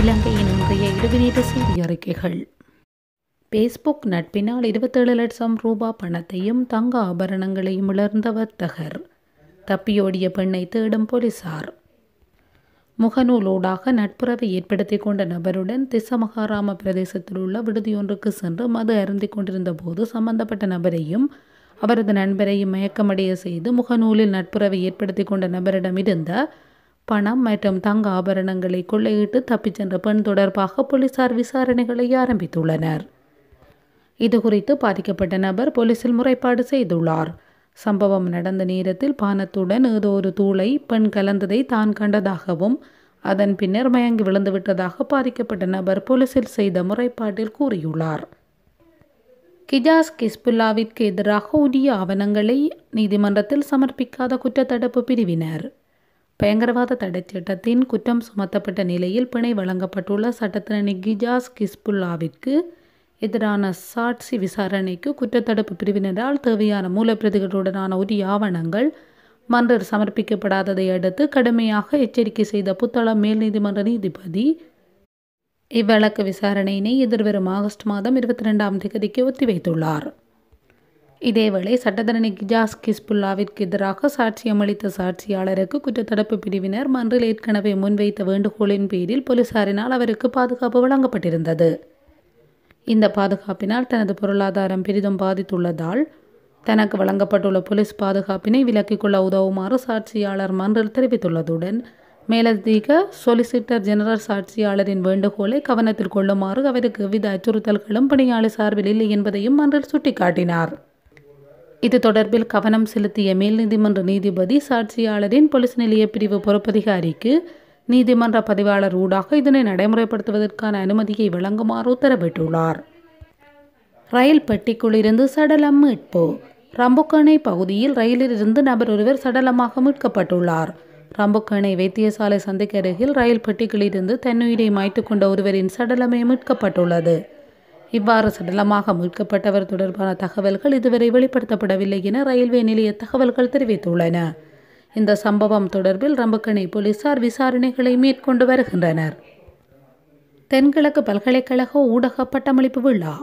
இலங்கையின் இன்றைய இடுவிநீத செய்தி அறிக்கைகள் பேஸ்புக் நட்பினால் இருபத்தேழு லட்சம் ரூபா பணத்தையும் தங்க ஆபரணங்களையும் இழந்த வர்த்தகர் தப்பியோடிய பெண்ணை தேடும் போலீசார் முகநூலோடாக நட்புறவை ஏற்படுத்தி கொண்ட நபருடன் திசமகாராம பிரதேசத்தில் உள்ள விடுதியொன்றுக்கு சென்று மது அருந்திக் கொண்டிருந்த போது சம்பந்தப்பட்ட நபரையும் அவரது நண்பரையும் மயக்கமடைய செய்து முகநூலில் நட்புறவை ஏற்படுத்தி கொண்ட நபரிடமிருந்த பணம் மற்றும் தங்க ஆபரணங்களை கொள்ளையிட்டு தப்பிச் சென்ற பெண் தொடர்பாக போலீசார் விசாரணைகளை ஆரம்பித்துள்ளனர் இதுகுறித்து பாதிக்கப்பட்ட நபர் போலீசில் முறைப்பாடு செய்துள்ளார் சம்பவம் நடந்த நேரத்தில் பானத்துடன் ஏதோ ஒரு தூளை பெண் கலந்ததை தான் கண்டதாகவும் அதன் பின்னர் மயங்கி விழுந்துவிட்டதாக பாதிக்கப்பட்ட நபர் போலீசில் செய்த முறைப்பாட்டில் கூறியுள்ளார் கிஜாஸ் கிஸ்புல்லாவிற்கு எதிராக உரிய ஆவணங்களை நீதிமன்றத்தில் சமர்ப்பிக்காத குற்றத்தடுப்பு பிரிவினர் பயங்கரவாத சட்டத்தின் குற்றம் சுமத்தப்பட்ட நிலையில் பிணை வழங்கப்பட்டுள்ள சட்டத்திரணி கிஜாஸ் கிஸ்புல்லாவிற்கு எதிரான சாட்சி விசாரணைக்கு குற்றத்தடுப்பு பிரிவினரால் தேவையான மூலப்பிரதிகளுடனான உரிய ஆவணங்கள் மன்றர் சமர்ப்பிக்கப்படாததை அடுத்து கடுமையாக எச்சரிக்கை செய்த புத்தளம் மேல் நீதிமன்ற நீதிபதி இவ்வழக்கு விசாரணையினை எதிர்வரும் ஆகஸ்ட் மாதம் இருபத்தி ரெண்டாம் தேதிக்கு ஒத்திவைத்துள்ளார் இதேவேளை சட்டத்தரணி கிஜாஸ் கிஸ்புல்லாவிற்கு எதிராக சாட்சியமளித்த சாட்சியாளருக்கு குற்றத்தடுப்பு பிரிவினர் மன்றில் ஏற்கனவே முன்வைத்த வேண்டுகோளின் பேரில் போலீசாரினால் அவருக்கு பாதுகாப்பு வழங்கப்பட்டிருந்தது இந்த பாதுகாப்பினால் தனது பொருளாதாரம் பெரிதும் பாதித்துள்ளதால் தனக்கு வழங்கப்பட்டுள்ள போலீஸ் பாதுகாப்பினை விலக்கிக் கொள்ள உதவுமாறு சாட்சியாளர் மன்றில் தெரிவித்துள்ளதுடன் மேலதிக சொலிசிட்டர் ஜெனரல் சாட்சியாளரின் வேண்டுகோளை கவனத்தில் கொள்ளுமாறு அவருக்கு எவ்வித அச்சுறுத்தல்களும் பணியாளர் சார்பில் இல்லை என்பதையும் மன்றில் சுட்டிக்காட்டினார் இது தொடர்பில் கவனம் செலுத்திய மேல்நீதிமன்ற நீதிபதி சாட்சியாளரின் பொலிஸ் நிலைய பிரிவு பொறுப்பதிகாரிக்கு நீதிமன்ற பதிவாளர் ஊடாக இதனை நடைமுறைப்படுத்துவதற்கான அனுமதியை வழங்குமாறு உத்தரவிட்டுள்ளார் ரயில் பெட்டிக்குள்ளிருந்து சடலம் மீட்பு ரம்புக்கணை பகுதியில் ரயிலிலிருந்து நபர் ஒருவர் சடலமாக மீட்கப்பட்டுள்ளார் ரம்புக்கணை வைத்தியசாலை சந்தைக்கு அருகில் ரயில் பெட்டிகளிலிருந்து தன்னுயிரை மாய்த்து கொண்ட ஒருவரின் சடலமே மீட்கப்பட்டுள்ளது இவ்வாறு சடலமாக மீட்கப்பட்டவர் தொடர்பான தகவல்கள் இதுவரை வெளிப்படுத்தப்படவில்லை என ரயில்வே நிலைய தகவல்கள் தெரிவித்துள்ளன இந்த சம்பவம் தொடர்பில் ரம்பக்கணி போலீசார் விசாரணைகளை மேற்கொண்டு வருகின்றனர் தென்கிழக்கு பல்கலைக்கழக ஊடக பட்டமளிப்பு விழா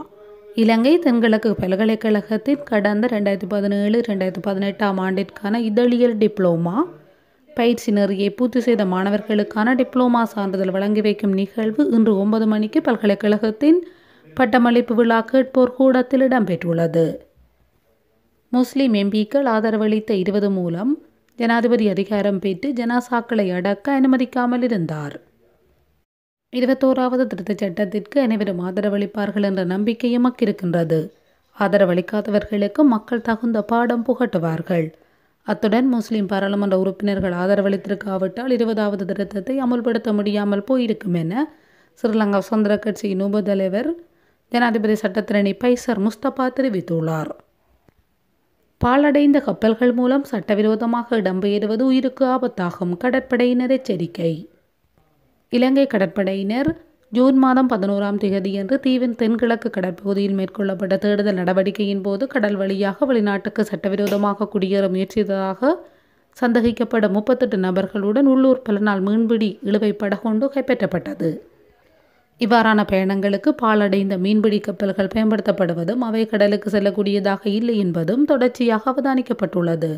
இலங்கை தென்கிழக்கு பல்கலைக்கழகத்தின் கடந்த ரெண்டாயிரத்தி பதினேழு ரெண்டாயிரத்தி பதினெட்டாம் ஆண்டிற்கான இதழியல் டிப்ளோமா பயிற்சி நெறியை பூர்த்தி செய்த மாணவர்களுக்கான டிப்ளோமா சான்றிதழ் வழங்கி வைக்கும் நிகழ்வு இன்று ஒன்பது மணிக்கு பல்கலைக்கழகத்தின் பட்டமளிப்பு விழா கேட்போர் கூடத்தில் இடம்பெற்றுள்ளது முஸ்லிம் எம்பிக்கள் ஆதரவளித்த இருபது மூலம் ஜனாதிபதி அதிகாரம் பெற்று ஜனாசாக்களை அடக்க அனுமதிக்காமல் இருந்தார் இருபத்தோராவது திருத்த சட்டத்திற்கு அனைவரும் ஆதரவளிப்பார்கள் என்ற நம்பிக்கையும் எமக்கு இருக்கின்றது ஆதரவளிக்காதவர்களுக்கு மக்கள் தகுந்த பாடம் புகட்டுவார்கள் அத்துடன் முஸ்லிம் பாராளுமன்ற உறுப்பினர்கள் ஆதரவளித்திருக்காவிட்டால் இருபதாவது திருத்தத்தை அமுல்படுத்த முடியாமல் போயிருக்கும் என ஸ்ரீலங்கா சுதந்திர கட்சியின் உப தலைவர் ஜனாதிபதி சட்டத்திரணி பைசர் முஸ்தபா தெரிவித்துள்ளார் பாலடைந்த கப்பல்கள் மூலம் சட்டவிரோதமாக இடம்பெயர்வது உயிருக்கு ஆபத்தாகும் கடற்படையினர் எச்சரிக்கை இலங்கை கடற்படையினர் ஜூன் மாதம் பதினோராம் தேதியன்று தீவின் தென்கிழக்கு கடற்பகுதியில் மேற்கொள்ளப்பட்ட தேடுதல் நடவடிக்கையின் போது கடல் வழியாக வெளிநாட்டுக்கு சட்டவிரோதமாக குடியேற முயற்சித்ததாக சந்தேகிக்கப்படும் முப்பத்தெட்டு நபர்களுடன் உள்ளூர் பலனால் மீன்பிடி இழுவை படகொண்டு கைப்பற்றப்பட்டது இவ்வாறான பயணங்களுக்கு பாலடைந்த மீன்பிடி கப்பல்கள் பயன்படுத்தப்படுவதும் அவை கடலுக்கு செல்லக்கூடியதாக இல்லை என்பதும் தொடர்ச்சியாக அவதானிக்கப்பட்டுள்ளது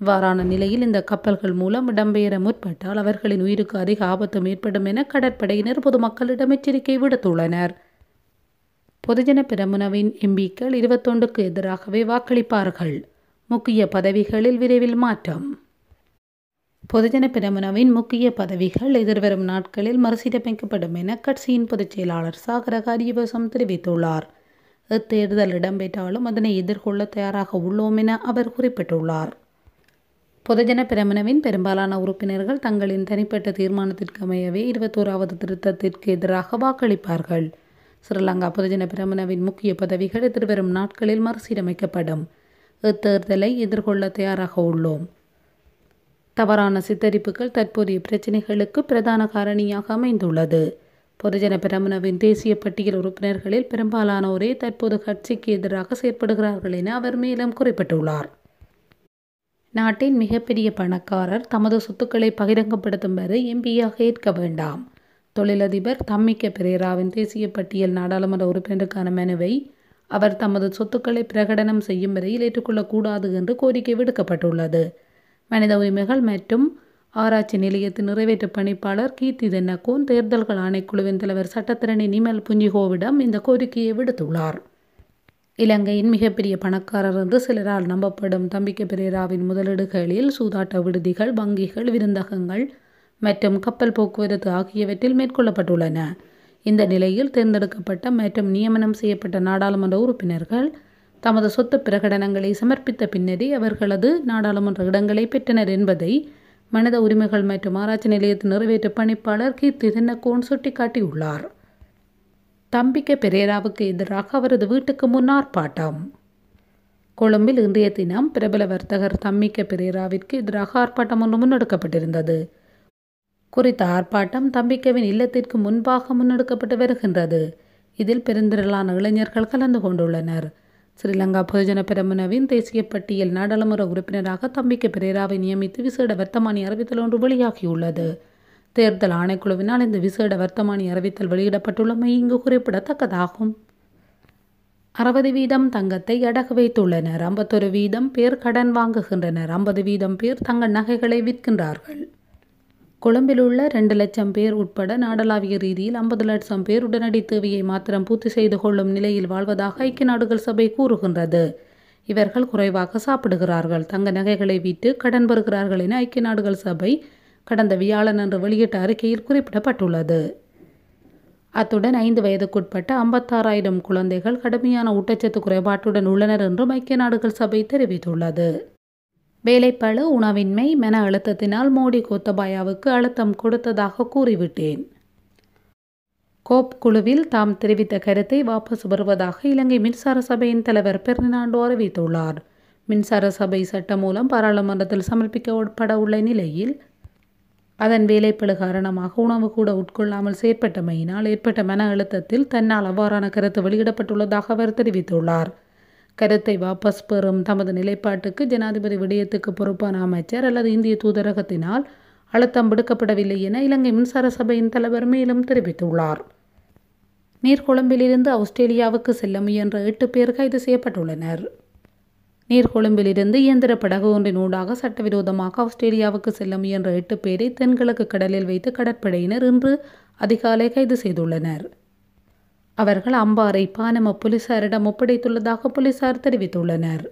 இவ்வாறான நிலையில் இந்த கப்பல்கள் மூலம் இடம்பெயர முற்பட்டால் அவர்களின் உயிருக்கு அதிக ஆபத்தும் ஏற்படும் என கடற்படையினர் பொதுமக்களிடம் எச்சரிக்கை விடுத்துள்ளனர் பொதுஜன பிரமுனவின் எம்பிக்கள் இருபத்தொன்றுக்கு எதிராகவே வாக்களிப்பார்கள் முக்கிய பதவிகளில் விரைவில் மாற்றம் பொதுஜன பிரமுனவின் முக்கிய பதவிகள் எதிர்வரும் நாட்களில் மறுசீரமைக்கப்படும் என கட்சியின் பொதுச் செயலாளர் சாகர காரியவசம் தெரிவித்துள்ளார் இத்தேர்தல் இடம்பெற்றாலும் அதனை எதிர்கொள்ள தயாராக உள்ளோம் என அவர் குறிப்பிட்டுள்ளார் பொதுஜன பிரமுனவின் பெரும்பாலான உறுப்பினர்கள் தங்களின் தனிப்பட்ட தீர்மானத்திற்கு அமையவே இருபத்தோராவது திருத்தத்திற்கு எதிராக வாக்களிப்பார்கள் ஸ்ரீலங்கா பொதுஜன பிரமுனவின் முக்கிய பதவிகள் எதிர்வரும் நாட்களில் மறுசீரமைக்கப்படும் இத்தேர்தலை எதிர்கொள்ள தயாராக உள்ளோம் தவறான சித்தரிப்புகள் தற்போதைய பிரச்சினைகளுக்கு பிரதான காரணியாக அமைந்துள்ளது பொதுஜன பிரமணவின் தேசிய பட்டியல் உறுப்பினர்களில் பெரும்பாலானோரே தற்போது கட்சிக்கு எதிராக செயற்படுகிறார்கள் என அவர் மேலும் குறிப்பிட்டுள்ளார் நாட்டின் மிகப்பெரிய பணக்காரர் தமது சொத்துக்களை பகிரங்கப்படுத்தும் வரை எம்பியாக ஏற்க வேண்டாம் தொழிலதிபர் தம்மிக்க பெரேராவின் தேசிய பட்டியல் நாடாளுமன்ற உறுப்பினருக்கான மனுவை அவர் தமது சொத்துக்களை பிரகடனம் செய்யும் வரையில் ஏற்றுக்கொள்ளக்கூடாது என்று கோரிக்கை விடுக்கப்பட்டுள்ளது மனித உரிமைகள் மற்றும் ஆராய்ச்சி நிலையத்தின் நிறைவேற்று பணிப்பாளர் கீர்த்தி தென்னகோன் தேர்தல்கள் ஆணைக்குழுவின் தலைவர் சட்டத்திரணி நிமல் புஞ்சிகோவிடம் இந்த கோரிக்கையை விடுத்துள்ளார் இலங்கையின் மிகப்பெரிய பணக்காரர் என்று சிலரால் நம்பப்படும் தம்பிக்க பெரேராவின் முதலீடுகளில் சூதாட்ட விடுதிகள் வங்கிகள் விருந்தகங்கள் மற்றும் கப்பல் போக்குவரத்து ஆகியவற்றில் மேற்கொள்ளப்பட்டுள்ளன இந்த நிலையில் தேர்ந்தெடுக்கப்பட்ட மற்றும் நியமனம் செய்யப்பட்ட நாடாளுமன்ற உறுப்பினர்கள் தமது சொத்து பிரகடனங்களை சமர்ப்பித்த பின்னரே அவர்களது நாடாளுமன்ற இடங்களை பெற்றனர் என்பதை மனித உரிமைகள் மற்றும் ஆராய்ச்சி நிலையத்தின் நிறைவேற்று பணிப்பாளர் கீர்த்தி தென்னக்கோன் சுட்டிக்காட்டியுள்ளார் தம்பிக்கை பெரேராவுக்கு எதிராக அவரது வீட்டுக்கு முன் ஆர்ப்பாட்டம் கொழும்பில் இன்றைய தினம் பிரபல வர்த்தகர் தம்பிக்க பெரேராவிற்கு எதிராக ஆர்ப்பாட்டம் ஒன்று முன்னெடுக்கப்பட்டிருந்தது குறித்த ஆர்ப்பாட்டம் தம்பிக்கவின் இல்லத்திற்கு முன்பாக முன்னெடுக்கப்பட்டு வருகின்றது இதில் பெருந்திரளான இளைஞர்கள் கலந்து கொண்டுள்ளனர் ஸ்ரீலங்கா பொதுஜன பெரமுனவின் தேசிய பட்டியல் நாடாளுமன்ற உறுப்பினராக தம்பிக்கு பெரேராவை நியமித்து விசேட வர்த்தமானி அறிவித்தல் ஒன்று வெளியாகியுள்ளது தேர்தல் ஆணைக்குழுவினால் இந்த விசேட வர்த்தமானி அறிவித்தல் வெளியிடப்பட்டுள்ளமை இங்கு குறிப்பிடத்தக்கதாகும் அறுபது வீதம் தங்கத்தை அடகு வைத்துள்ளனர் ஐம்பத்தொரு வீதம் பேர் கடன் வாங்குகின்றனர் ஐம்பது வீதம் பேர் தங்கள் நகைகளை விற்கின்றார்கள் கொழும்பில் உள்ள ரெண்டு லட்சம் பேர் உட்பட நாடளாவிய ரீதியில் ஐம்பது லட்சம் பேர் உடனடி தேவையை மாத்திரம் பூர்த்தி செய்து கொள்ளும் நிலையில் வாழ்வதாக ஐக்கிய நாடுகள் சபை கூறுகின்றது இவர்கள் குறைவாக சாப்பிடுகிறார்கள் தங்க நகைகளை விட்டு கடன் பெறுகிறார்கள் என ஐக்கிய நாடுகள் சபை கடந்த வியாழன் அன்று வெளியிட்ட அறிக்கையில் குறிப்பிடப்பட்டுள்ளது அத்துடன் ஐந்து வயதுக்குட்பட்ட ஐம்பத்தாறாயிரம் குழந்தைகள் கடுமையான ஊட்டச்சத்து குறைபாட்டுடன் உள்ளனர் என்றும் ஐக்கிய நாடுகள் சபை தெரிவித்துள்ளது வேலைப்பழு உணவின்மை மன அழுத்தத்தினால் மோடி கோத்தபாயாவுக்கு அழுத்தம் கொடுத்ததாக கூறிவிட்டேன் கோப் குழுவில் தாம் தெரிவித்த கருத்தை வாபஸ் வருவதாக இலங்கை மின்சார சபையின் தலைவர் பெர்னாண்டோ அறிவித்துள்ளார் மின்சார சபை சட்டம் மூலம் பாராளுமன்றத்தில் சமர்ப்பிக்கப்பட உள்ள நிலையில் அதன் வேலைப்பழு காரணமாக உணவு கூட உட்கொள்ளாமல் செயற்பட்டமையினால் ஏற்பட்ட மன அழுத்தத்தில் தன்னால் அவ்வாறான கருத்து வெளியிடப்பட்டுள்ளதாக அவர் தெரிவித்துள்ளார் கருத்தை வாபஸ் பெறும் தமது நிலைப்பாட்டுக்கு ஜனாதிபதி விடயத்துக்கு பொறுப்பான அமைச்சர் அல்லது இந்திய தூதரகத்தினால் அழுத்தம் விடுக்கப்படவில்லை என இலங்கை மின்சார சபையின் தலைவர் மேலும் தெரிவித்துள்ளார் நீர்கொழும்பிலிருந்து அவுஸ்திரேலியாவுக்கு செல்ல முயன்ற எட்டு பேர் கைது செய்யப்பட்டுள்ளனர் நீர்கொழும்பிலிருந்து இயந்திர படகு ஒன்றின் ஊடாக சட்டவிரோதமாக ஆஸ்திரேலியாவுக்கு செல்ல முயன்ற எட்டு பேரை தென்கிழக்கு கடலில் வைத்து கடற்படையினர் இன்று அதிகாலை கைது செய்துள்ளனர் அவர்கள் அம்பாறை பானம போலீசாரிடம் ஒப்படைத்துள்ளதாக போலீசார் தெரிவித்துள்ளனர்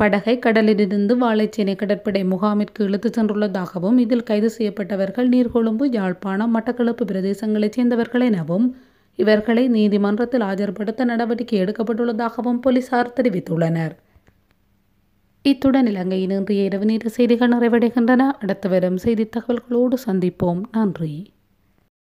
படகை கடலிலிருந்து வாழைச்சேனை கடற்படை முகாமிற்கு இழுத்துச் சென்றுள்ளதாகவும் இதில் கைது செய்யப்பட்டவர்கள் நீர்கொழும்பு யாழ்ப்பாணம் மட்டக்களப்பு பிரதேசங்களைச் சேர்ந்தவர்கள் எனவும் இவர்களை நீதிமன்றத்தில் ஆஜர்படுத்த நடவடிக்கை எடுக்கப்பட்டுள்ளதாகவும் போலீசார் தெரிவித்துள்ளனர் இத்துடன் இலங்கையின் இன்றைய இரவு நேர செய்திகள் நிறைவடைகின்றன அடுத்து வரும் செய்தி தகவல்களோடு சந்திப்போம் நன்றி